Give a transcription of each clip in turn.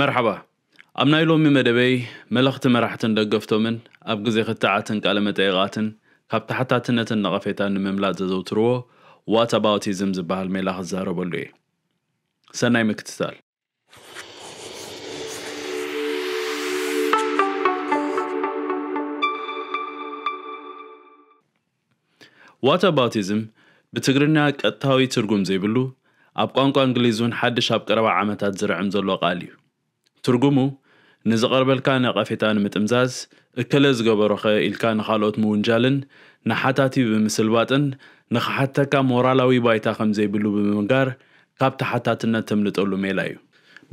መርሓባ ኣብ ናይ ሎሚ መደበይ መልእኽቲ መራሕትን ደገፍቶምን ኣብ ግዜ ክትዓትን ቃለ መጠይቓትን ካብ ታሕታትነትን ነቐፌታን ንምምላእ ዘዘውትርዎ ዋት ኣባውቲዝም ዝበሃል ሜላ ክዛረበሉ እየ ሰናይ ምክትታል ዋት ኣባውቲዝም ብትግርኛ ቀጥታዊ ትርጉም ዘይብሉ ኣብ ቋንቋ እንግሊዝ እውን ሓድሽ ኣብ ቀረባ ዓመታት ዝርዕም ዘሎ ቃል እዩ ትርጉሙ ንዝቐርበልካ ነቐፌታ ንምጥምዛዝ እከለ ዝገበሮኸ ኢልካ ንኻልኦት ምውንጃልን ንሓታቲ ብምስልባጥን ንኽሓተካ ሞራላዊ ባይታ ከም ዘይብሉ ብምንጋር ካብ ተሓታትነት ተምልጠሉ ሜላ እዩ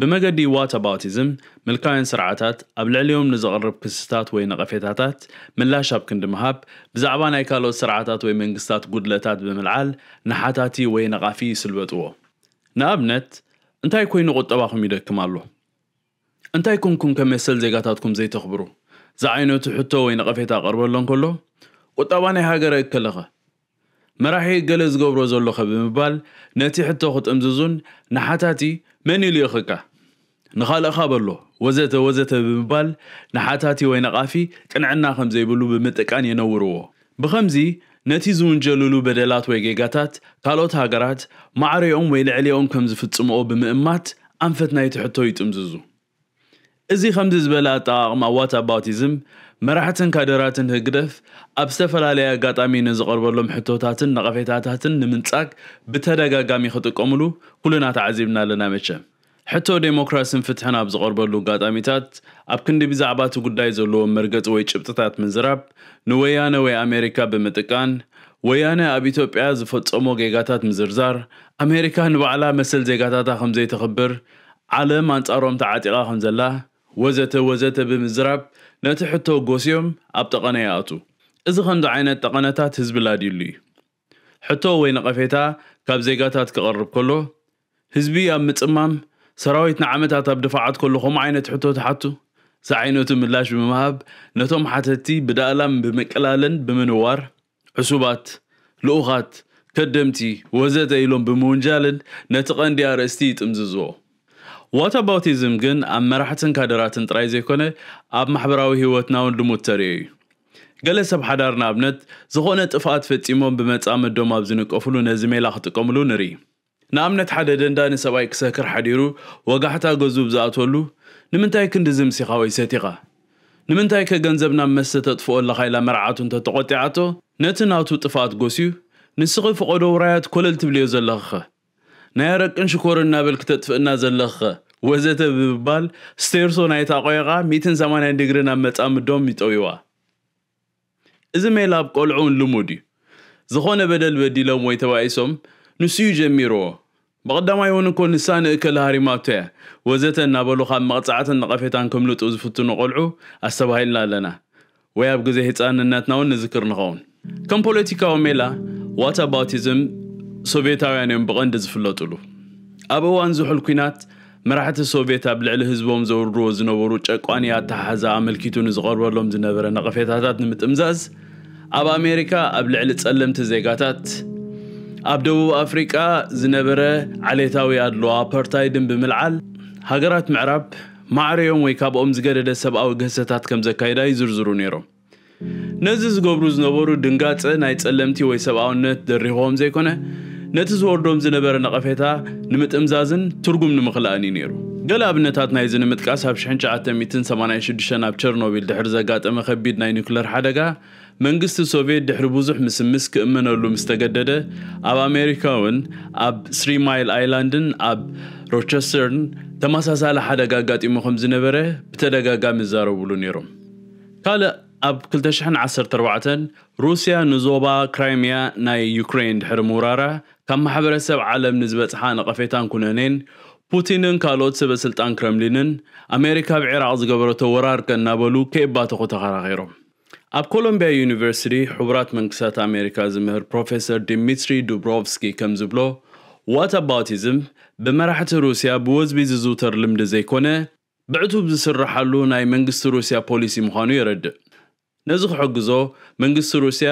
ብመገዲ ዋት ኣባውቲዝም ምልካውያን ስርዓታት ኣብ ልዕሊዮም ንዘቕርብ ክስታት ወይ ነቐፌታታት ምላሽ ኣብ ክንዲ ምሃብ ብዛዕባ ናይ ካልኦት ስርዓታት ወይ መንግስታት ጉድለታት ብምልዓል ንሓታቲ ወይ ነቓፊ ይስልበጥዎ ንኣብነት እንታይ ኮይኑ ቁጠባኹም ይደክም ኣሎ እንታይ ይኮንኩም ከም መሰል ዜጋታትኩም ዘይተኽብሩ ዝዓይነቱ ሕቶ ወይ ነቐፌታ ቀርበሎ እንከሎ ቁጠባ ናይ ሃገረ እከለኸ መራሒ ገለ ዝገብሮ ዘሎኸ ብምባል ነቲ ሕቶ ክጥምዝዙን ንሓታቲ መን ኢሉ ይኽካ ንኻልእኻ በሎ ወዘተ ወዘተ ብምባል ንሓታቲ ወይ ነቓፊ ቅንዕና ከም ዘይብሉ ብምጥቃን የነውርዎ ብከምዚ ነቲ ዝውንጀልሉ በደላት ወይ ጌጋታት ካልኦት ሃገራት ማዕርኦም ወይ ልዕልኦም ከም ዝፍጽምኦ ብምእማት ኣንፈት ናይቲ ሕቶ ይጥምዝዙ እዚ ከምዚ ዝበለ ኣጠቓቕማ ዋት ኣባውቲዝም መራሕትን ካደራትን ህግደፍ ኣብ ዝተፈላለየ ኣጋጣሚ ንዝቐርበሎም ሕቶታትን ነቐፌታታትን ንምንጻግ ብተደጋጋሚ ክጥቀምሉ ኩልና ተዓዚብና ኣለና መቸም ሕቶ ዴሞክራስን ፍትሕን ኣብ ዝቐርበሉ ኣጋጣሚታት ኣብ ክንዲ ብዛዕባ እቲ ጉዳይ ዘለዎም መርገፂ ወይ ጭብጥታት ምዝራብ ንወያነ ወይ ኣሜሪካ ብምጥቃን ወያነ ኣብ ኢትዮጵያ ዝፈጸሞ ጌጋታት ምዝርዛር ኣሜሪካ ንባዕላ መሰል ዜጋታታ ከም ዘይትኽብር ዓለም ኣንጻሮም ተዓጢቓ ከም ዘላ ወዘተ ወዘተ ብምዝራብ ነቲ ሕቶ ጎሲዮም ኣብ ጠቐነ ይኣቱ እዚ ከምዚ ዓይነት ጠቐነታት ህዝቢ ላድሉ እዩ ሕቶ ወይ ነቐፌታ ካብ ዜጋታት ክቐርብ ከሎ ህዝቢ ኣብ ምፅማም ሰራዊት ንዓመታት ኣብ ድፋዓት ከሎ ከምኡ ዓይነት ሕቶ ተሓቱ ሰዓይነቱ ምላሽ ብምሃብ ነቶም ሓተቲ ብዳእላም ብምቅላልን ብምንዋር ዕሱባት ልኡኻት ከደምቲ ወዘተ ኢሎም ብምውንጃልን ነቲ ቐንዲ ኣርእስቲ ይጥምዝዝዎ ዋት ኣባውቲዝም ግን ኣብ መራሕትን ካደራትን ጥራይ ዘይኮነ ኣብ ማሕበራዊ ህይወትናውን ልሙድ ተርእዩ እዩ ገለ ሰብ ሓዳር ንኣብነት ዝኾነ ጥፍኣት ፈጺሞም ብመጻ መዶም ኣብ ዝንቀፍሉ ነዚ ሜላ ክጥቀምሉ ንርኢ ንኣብነት ሓደ ደንዳ ንሰብኣይ ክሰክር ሓዲሩ ወጋሕታ ገዙ ብዝኣትወሉ ንምንታይ ክንዲ ዝምሲኻ ወይ ሰቲኻ ንምንታይ ከገንዘብ ናብ መስተ ተጥፍኦ ኣለኻ ኢላ መርዓቱ እንተተቆጢዓቶ ነቲ ናቱ ጥፍኣት ጎስዩ ንስኺ ፍቐዶ ውራያት ኮለል ትብልዮ ዘለኽኸ ናይ ኣረቅን ሽኮርና በል ክተጥፍእና ዘለኸ ወዘተ ብምባል ስቴርሶ ናይታ ቆይቓ 180 ድግሪ ናብ መፃምዶም ይጠዊዋ እዚ ሜል ኣብ ቆልዑን ልሙድ እዩ ዝኾነ በደል በዲሎም ወይ ተባኢሶም ንስዩ ጀሚርዎ ብቐዳማይ እውን እኮ ንሳ ንእከል ሃሪማቶ እያ ወዘተ እናበሉ ካብ መቕፃዕትን ንቐፌታን ከምልጡ ዝፍትኑ ቆልዑ ኣስተባሂልና ኣለና ወይ ኣብ ግዜ ህፃንነትና እውን ንዝክር ንኸውን ከም ፖለቲካዊ ሜላ ዋት ኣባውቲዝም ሶቪየታውያን እዮም ብቐንዲ ዝፍለጡሉ ኣብ እዋን ዝሑል ኩናት መራሕቲ ሶቪየት ኣብ ልዕሊ ህዝቦም ዘውርድዎ ዝነበሩ ጨቋኒ ኣተሓሕዛ ኣመልኪቱ ንዝቐርበሎም ዝነበረ ነቐፌታታት ንምጥምዛዝ ኣብ ኣሜሪካ ኣብ ልዕሊ ጸለምቲ ዜጋታት ኣብ ደቡብ ኣፍሪቃ ዝነበረ ዓሌታዊ ኣድሎ ኣፓርታይድን ብምልዓል ሃገራት ምዕራብ ማዕርዮም ወይ ካብኦም ዝገደደ ሰብኣዊ ገሰታት ከም ዘካይዳ ይዝርዝሩ ነይሮም ነዚ ዝገብሩ ዝነበሩ ድንጋፀ ናይ ጸለምቲ ወይ ሰብኣውነት ደሪኽዎም ዘይኮነ ነቲ ዝወርዶም ዝነበረ ነቐፌታ ንምጥምዛዝን ትርጉም ንምኽልኣን እዩ ነይሩ ገለ ኣብነታት ናይዚ ንምጥቃስ ኣብ 986 ኣብ ቸርኖቢል ድሕሪ ዘጋጠመ ከቢድ ናይ ኒኩለር ሓደጋ መንግስቲ ሶቪየት ድሕሪ ብዙሕ ምስምስ ክእመነሉ ምስ ተገደደ ኣብ ኣሜሪካ እውን ኣብ ስሪ ማይል ኣይላንድን ኣብ ሮቸስተርን ተመሳሳሊ ሓደጋ ኣጋጢሙ ከም ዝነበረ ብተደጋጋሚ ይዛረብሉ ነይሮም ካልእ ኣብ 211 ሩስያ ንዞባ ክራይምያ ናይ ዩክሬን ድሕሪ ምውራራ ካብ ማሕበረሰብ ዓለም ንዝበፅሓ ነቐፌታን ኩነኔን ፑቲንን ካልኦት ሰበስልጣን ክረምሊንን ኣሜሪካ ኣብ ዕራቕ ዝገበረቶ ወራርቀ እናበሉ ከይባተኹ ተኸራኺሮም ኣብ ኮሎምቢያ ዩኒቨርሲቲ ሕቡራት መንግስታት ኣሜሪካ ዝምህር ፕሮፌሰር ዲሚትሪ ዱብሮቭስኪ ከም ዝብሎ ዋት ኣባውቲዝም ብመራሕቲ ሩስያ ብወዝቢ ዝዝውተር ልምዲ ዘይኮነ ብዕቱብ ዝስራሓሉ ናይ መንግስቲ ሩስያ ፖሊሲ ምዃኑ የረድእ ነዚ ክሕግዞ መንግስቲ ሩስያ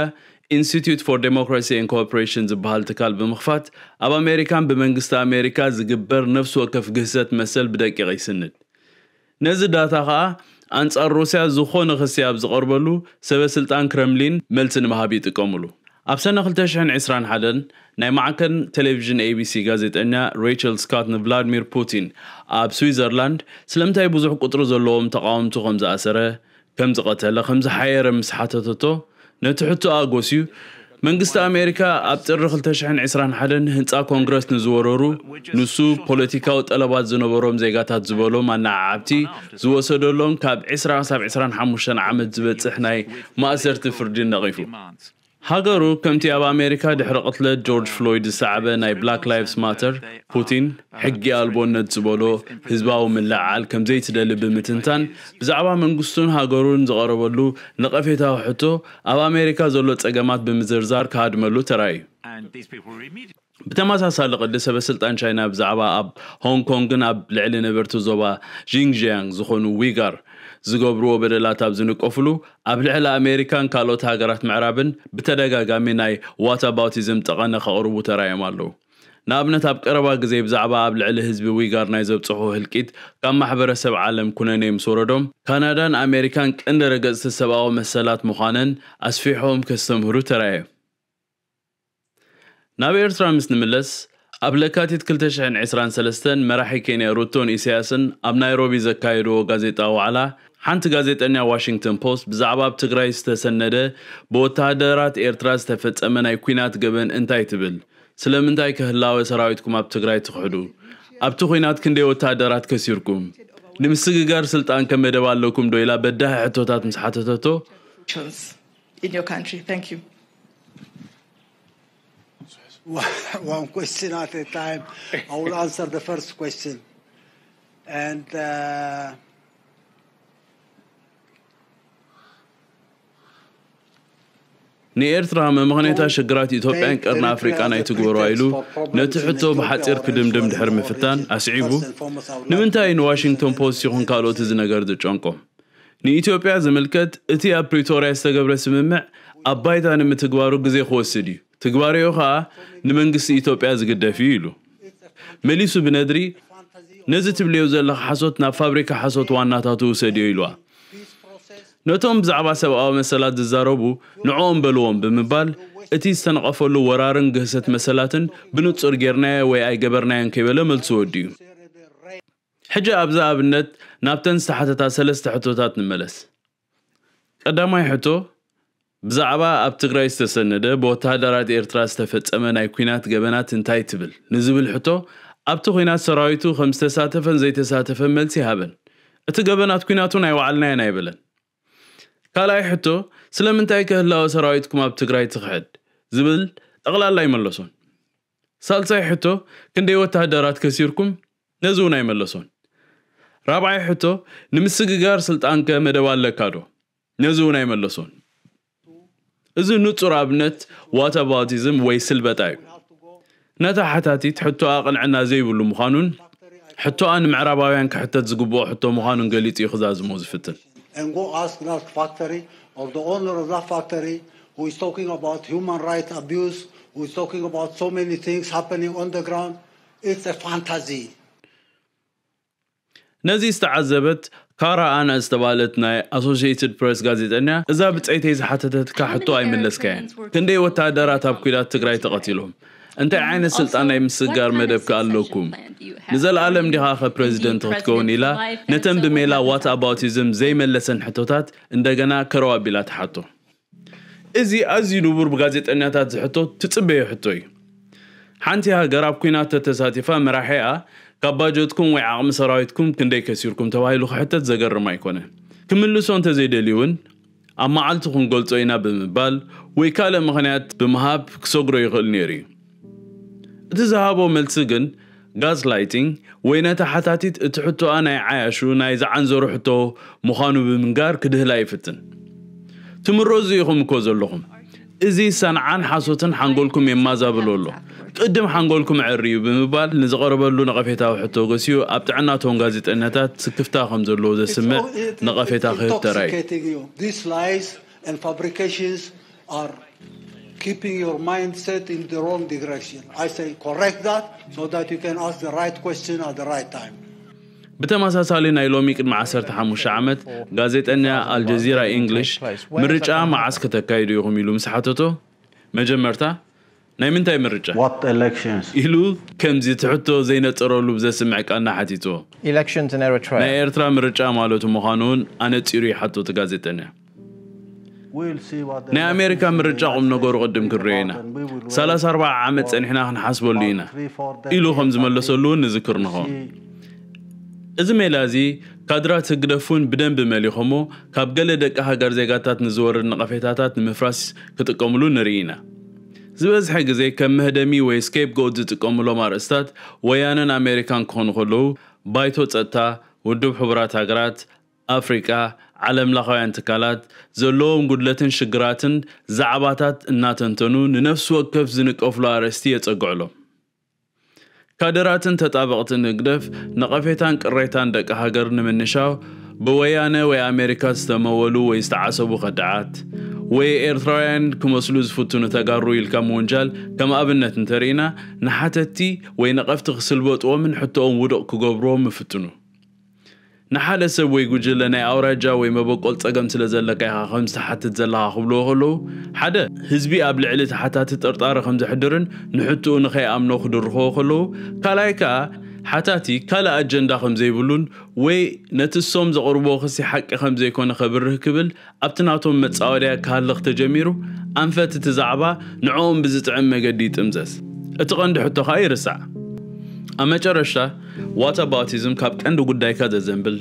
ኢንስቲትዩት ፎር ዴሞክራሲ ኤን ኮኦፕሬሽን ዝበሃል ትካል ብምኽፋት ኣብ ኣሜሪካን ብመንግስቲ ኣሜሪካ ዝግበር ነፍሲ ወከፍ ግህሰት መሰል ብደቂቕ ይስንድ ነዚ ዳታ ከዓ ኣንጻር ሩስያ ዝኾነ ክሲ ኣብ ዝቐርበሉ ሰበ ስልጣን ክረምሊን መልሲ ንምሃብ ይጥቀምሉ ኣብ ሰነ 221 ናይ ማዕከን ቴሌቭዥን ኤቢሲ ጋዜጠኛ ሬቸል ስኮት ንቭላድሚር ፑቲን ኣብ ስዊዘርላንድ ስለምንታይ ብዙሕ ቁጥሪ ዘለዎም ተቃወምቲ ከም ዝኣሰረ كم زقتل خمسة حير مسحته تتو نتحتو أغوسيو منغست أمريكا أبتر رخل تشحن عسران حدا نهنسا كونغرس نزورورو نسو بوليتيكا وطلبات زنبروم زيغاتا زبولو ما نعابتي زو سدولون كاب عسران ساب عسران حموشان عمد زبت سحناي ما أسر تفردين نغيفو ሃገሩ ከምቲ ኣብ ኣሜሪካ ድሕሪ ቅትለት ጆርጅ ፍሎይድ ዝሰዓበ ናይ ብላክ ላይቭስ ማተር ፑቲን ሕጊ ኣልቦነት ዝበሎ ህዝባዊ ምልዕዓል ከም ዘይትደሊ ብምትንታን ብዛዕባ መንግስቱን ሃገሩን ዝቐረበሉ ነቐፌታዊ ሕቶ ኣብ ኣሜሪካ ዘሎ ፀገማት ብምዝርዛር ክሃድመሉ ተራእዩ ብተመሳሳሊ ቅዲ ሰበስልጣን ቻይና ብዛዕባ ኣብ ሆንግ ኮንግን ኣብ ልዕሊ ነበርቲ ዞባ ዢንግዥያንግ ዝኾኑ ዊጋር ዝገብርዎ በደላት ኣብ ዝንቀፍሉ ኣብ ልዕሊ ኣሜሪካን ካልኦት ሃገራት ምዕራብን ብተደጋጋሚ ናይ ዋታባውቲዝም ጠቐነ ከቕርቡ ተራዮም ኣለው ንኣብነት ኣብ ቀረባ ግዜ ብዛዕባ ኣብ ልዕሊ ህዝቢ ዊጋር ናይ ዘብፅሑ ህልቂት ካብ ማሕበረሰብ ዓለም ኩነነ ምስ ወረዶም ካናዳን ኣሜሪካን ቅንደ ረገፅቲ ሰብኣዊ መሰላት ምዃነን ኣስፊሖም ከስተምህሩ ተራየ ናብ ኤርትራ ምስ ንምለስ ኣብ ለካቲት 223 መራሒ ኬንያ ሩቶን ኢሳያስን ኣብ ናይሮቢ ዘካየድዎ ጋዜጣ ዋዕላ ሓንቲ ጋዜጠኛ ዋሽንግተን ፖስት ብዛዕባ ኣብ ትግራይ ዝተሰነደ ብወታደራት ኤርትራ ዝተፈፀመ ናይ ኩናት ገበን እንታይ ትብል ስለምንታይ ክህላወ ሰራዊትኩም ኣብ ትግራይ ትክሕዱ ኣብቲ ኩናት ክንደይ ወታደራት ከሲርኩም ንምስግጋር ስልጣን ከመደብ ኣለኩም ዶ ኢላ በዳሂ ሕቶታት ምስ ሓተተቶ one ንኤርትራ መምኽኔታ ሽግራት ኢትዮጵያን ቀርና ኣፍሪቃን ኣይትግበሩ ኢሉ ነቲ ሕቶ ብሓፂር ክድምድም ድሕር ምፍታን ኣስዒቡ ንምንታይ ንዋሽንግቶን ፖስት ይኹን ካልኦት እዚ ነገር ዝጨንቆ ንኢትዮጵያ ዝምልከት እቲ ኣብ ፕሪቶርያ ዝተገብረ ስምምዕ ኣብ ባይታ ንምትግባሩ ግዜ ክወስድ እዩ ትግባርዮ ከዓ ንመንግስቲ ኢትዮጵያ ዝግደፍ እዩ ኢሉ መሊሱ ብነድሪ ነዚ ትብልዮ ዘለካ ሓሶት ናብ ፋብሪካ ሓሶት ዋናታት ውሰድዮ ኢልዋ ነቶም ብዛዕባ ሰብኣዊ መሰላት ዝዛረቡ ንዕኦም በልዎም ብምባል እቲ ዝተነቐፈሉ ወራርን ግህሰት መሰላትን ብንጹር ጌርናየ ወይ ኣይገበርናዮን ከይበለ መልሲ ወድ እዩ ሕጂ ኣብዛ ኣብነት ናብተን ዝተሓተታት ሰለስተ ሕቶታት ንመለስ ቀዳማይ ሕቶ ብዛዕባ ኣብ ትግራይ ዝተሰነደ ብወተሃደራት ኤርትራ ዝተፈጸመ ናይ ኩናት ገበናት እንታይ ትብል ንዝብል ሕቶ ኣብቲ ኩናት ሰራዊቱ ከም ዝተሳተፈን ዘይተሳተፈን መልሲ ይሃበን እቲ ገበናት ኩናቱ ናይ ባዕልናየን ኣይበለን كالا يحتو سلم انت ايك هلا وسرايتكم ابتقراي تخهد زبل اغلا الله يملسون سالسا يحتو كندي وتهدرات كسيركم نزونا يملسون رابع يحتو نمسك غار سلطانك مدوال لكادو نزونا يملسون ازو نوتو رابنت واتاباتيزم وي سلبتاي نتا حتاتي تحتو اقل عنا زي بلو مخانون حتو ان معرباوين كحتت زقبو حتو مخانون قليت يخزاز موز and go ask Nas Factory or the owner of that factory who is talking about human rights abuse, who is talking about so many things happening on the ground. It's a fantasy. نزي ነዚ ዝተዓዘበት ካራ ኣነ ዝተባሃለት ናይ ኣሶሽትድ ፕረስ ጋዜጠኛ እዛ ብፀይተይ ዝሓተተትካ ሕቶ ኣይመለስካየን ክንደይ ወታደራት ኣብ ኩናት ትግራይ ተቐቲሎም أنت عين السلطان يمسك قار مدبك ألوكم نزل عالم دي هاخ بريزيدنت هتكون إلا نتم بميلا وات أباوتيزم زي ملسن حتوتات اندقنا كروا بلا تحطو إزي أزي نبور بغازيت أنياتات زحتو تتبيه حتوي حانتي هاقراب كوينات تتساتفا مراحيئة ካብ ባጀትኩም ወይ ዓቕሚ ሰራዊትኩም ክንደይ ከሲርኩም ተባሂሉ ክሕተት ዘገርም ኣይኮነን ክምልሶ እንተዘይደልዩ እውን ኣብ መዓልቲ ክንገልጾ إنا ብምባል ወይ ካልእ ምኽንያት ብምሃብ ክሰግሮ ይኽእል ነይሩ እዩ እቲ ዝሃቦ መልሲ ግን ጋዝላይቲንግ ወይ ነታ ሓታቲት እቲ ሕቶኣ ናይ ዓያሹ ናይ ዝዓንዘሩ ሕቶ ምዃኑ ብምንጋር ክድህላ ይፍትን ትምሮ ዝኢኹም እኮ ዘለኹም እዚ ሰንዓን ሓሶትን ሓንጎልኩም የማዛብሎ ኣሎ ቅድም ሓንጎልኩም ዕርዩ ብምባል ንዝቐረበሉ ነቐፌታዊ ሕቶ ገሲኡ ኣብ ጥዕናቶም ጋዜጠኛታት ስክፍታ ከም ዘለዎ ዘስምዕ ነቐፌታ ክህብ ተራእዩ keeping your mindset in the wrong direction. I say correct that so that you can ask the right question at the right time. ብተመሳሳሊ ናይ ሎሚ ቅድሚ 15 ዓመት ጋዜጠኛ አልጀዚራ ኢንግሊሽ ምርጫ መዓስ ከተካይዱ ኢኹም ኢሉ ምስ ሓተቶ መጀመርታ ናይ ምንታይ ምርጫ ኢሉ ከምዚ ትሕቶ ዘይነፀረሉ ብዘስምዕ ቃልና ሓቲትዎ ናይ ኤርትራ ምርጫ ማለቱ ምዃኑ እውን ኣነፂሩ ይሓቶ እቲ ጋዜጠኛ ናይ ኣሜሪካ ምርጫ ቁም ነገሩ ቅድም ክንሪኦ ኢና 34 ዓመት ፀኒሕና ክንሓስበሉ ኢና ኢሉ ከም ዝመለሰሉ እውን ንዝክር ንኸውን እዚ ሜላ እዚ ካድራ ትግደፉን ብደንብ መሊኾሞ ካብ ገለ ደቂ ሃገር ዜጋታት ንዝወርድ ንቐፌታታት ንምፍራስ ክጥቀምሉ ንርኢ ኢና ዝበዝሐ ግዜ ከም መህደሚ ወይ ስኬፕ ጎት ዝጥቀምሎም ኣርእስታት ወያነን ኣሜሪካን ክኾኑ ከለዉ ባይቶ ፀጥታ ውድብ ሕቡራት ሃገራት ኣፍሪቃ ዓለምለኻዊ ትካላት ዘለዎም ጉድለትን ሽግራትን ዛዕባታት እናተንተኑ ንነፍሲ ወከፍ ዝንቀፍሉ ኣርእስቲ የጸግዕሎም ካድራትን ተጣበቕትን ንግደፍ ነቐፌታን ቅሬታን ደቂ ሃገር ንምንሻው ብወያነ ወይ ኣሜሪካ ዝተመወሉ ወይ ዝተዓሰቡ ኸድዓት ወይ ኤርትራውያን ክመስሉ ዝፍትኑ ተጋሩ ኢልካ ምውንጃል ከም ኣብነት እንተርኢና ንሓተቲ ወይ ነቐፍቲ ክስልበጥዎምን ሕቶኦም ውድቕ ክገብርዎም ይፍትኑ نحال سوي جوجل لنا أوراجا وما بقول تقم تلزل لك إياها خمسة حتى تزل لها خبلو خلو حدا هزبي قبل علة حتى تترطار خمسة حدرن نحطو نخي أمنو خدر خو خلو كلايكا حتى تي كلا أجندة خمسة يبلون وي نتسوم زغربو خسي حق خمسة يكون خبر كبل أبتناتهم متساوريا كهالغ تجميرو أنفت تزعبا نعوم بزت عمي قدي تمزس اتقند حتى خير الساعه ኣብ መጨረሻ ዋታባቲዝም ካብ ቀንዲ ጉዳይካ ዘዘንብል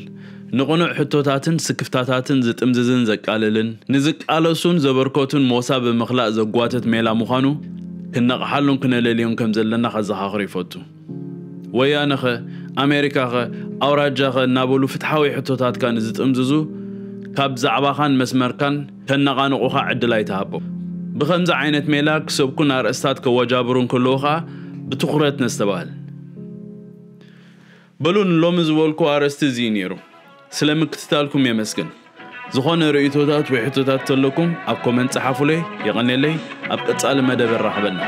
ንቑኑዕ ሕቶታትን ስክፍታታትን ዝጥምዝዝን ዘቃልልን ንዝቃለሱን ዘበርኮቱን ሞሳ ብምኽላእ ዘጓትት ሜላ ምዃኑ ክነቕሓሉን ክነለልዮም ከም ዘለና ከዘኻኽር ይፈቱ ወያነኸ ኣሜሪካኸ ኣውራጃኸ እናበሉ ፍትሓዊ ሕቶታትካ ንዝጥምዝዙ ካብ ዛዕባኻን መስመርካን ከነቓንቑኻ ዕድል ኣይተሃቦም ብከምዚ ዓይነት ሜላ ክሰብኩን ኣርእስታት ከወጃብሩን ከለዉ ኸዓ ብትኩረት ነስተባሃል በሉን ሎሚ ዝበልኩ ኣረስቲ እዚ ነይሩ ስለ ምክትታልኩም የመስግን ዝኾነ ርእቶታት ወይ ሕቶታት ዘለኩም ኣብ ኮመንት ፀሓፉለይ የቐኒለይ ኣብ ቀጻሊ መደብ ይራኸበና